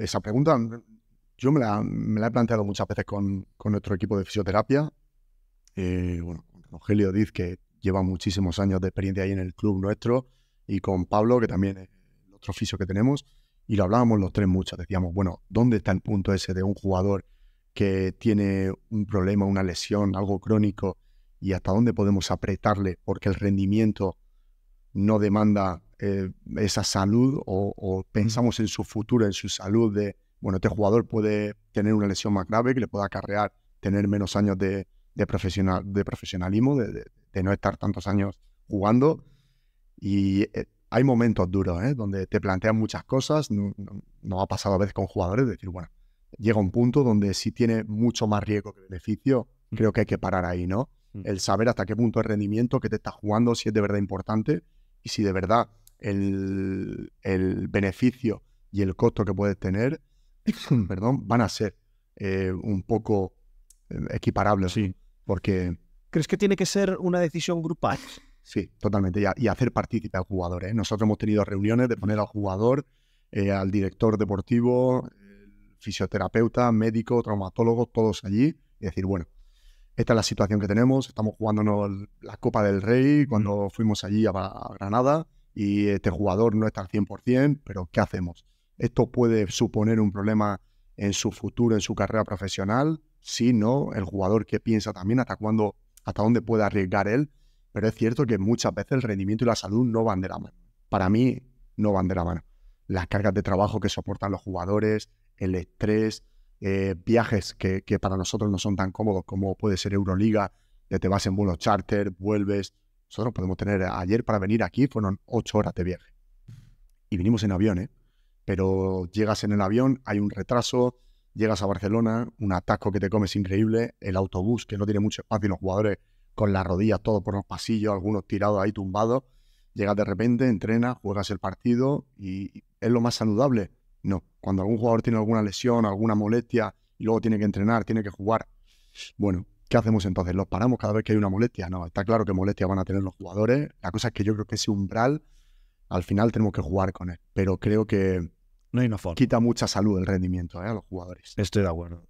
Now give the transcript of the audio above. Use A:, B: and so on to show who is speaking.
A: esa pregunta yo me la, he planteado muchas veces con, nuestro equipo de fisioterapia. Eh, bueno, con Rogelio Diz, que lleva muchísimos años de experiencia ahí en el club nuestro, y con Pablo, que también es el otro fisio que tenemos, y lo hablábamos los tres mucho. Decíamos, bueno, ¿dónde está el punto ese de un jugador que tiene un problema, una lesión, algo crónico, y hasta dónde podemos apretarle porque el rendimiento no demanda eh, esa salud o, pensamos en su futuro, en su salud de, bueno, este jugador puede tener una lesión más grave que le pueda acarrear tener menos años de, profesional, de profesionalismo, de, no estar tantos años jugando. Y eh, hay momentos duros, ¿eh? donde te plantean muchas cosas. no, ha pasado a veces con jugadores decir, bueno, llega un punto donde si tiene mucho más riesgo que beneficio, mm. creo que hay que parar ahí, ¿no? Mm. El saber hasta qué punto el rendimiento, que te estás jugando, si es de verdad importante y si de verdad el, beneficio y el costo que puedes tener, perdón, van a ser eh, un poco eh, equiparables. Sí. Porque. ¿Crees que tiene que ser una decisión grupal? Sí, totalmente. Y, hacer partícipe al jugador. ¿eh? Nosotros hemos tenido reuniones de poner al jugador, al director deportivo, fisioterapeuta, médico, traumatólogo, todos allí y decir, bueno, esta es la situación que tenemos. Estamos jugándonos la Copa del Rey cuando mm. fuimos allí a Granada y este jugador no está al 100%, pero ¿qué hacemos? ¿Esto puede suponer un problema en su futuro, en su carrera profesional? Sí, no, el jugador que piensa también hasta cuándo, hasta dónde puede arriesgar él, pero es cierto que muchas veces el rendimiento y la salud no van de la mano. Para mí, no van de la mano. Las cargas de trabajo que soportan los jugadores, el estrés, eh, viajes que, para nosotros no son tan cómodos como puede ser Euroliga, te vas en vuelo charter, vuelves, nosotros podemos tener, ayer para venir aquí fueron ocho horas de viaje. Y vinimos en avión, ¿eh? Pero llegas en el avión, hay un retraso, llegas a Barcelona, un atasco que te comes increíble, el autobús que no tiene mucho espacio y los jugadores con las rodillas todos por los pasillos, algunos tirados ahí tumbados. Llegas de repente, entrenas, juegas el partido y es lo más saludable. No, cuando algún jugador tiene alguna lesión, alguna molestia y luego tiene que entrenar, tiene que jugar, bueno, ¿Qué hacemos entonces? ¿Los paramos cada vez que hay una molestia? No, está claro que molestias van a tener los jugadores. La cosa es que yo creo que ese umbral, al final tenemos que jugar con él. Pero creo que no hay quita mucha salud el rendimiento ¿eh? a los jugadores. Estoy de acuerdo.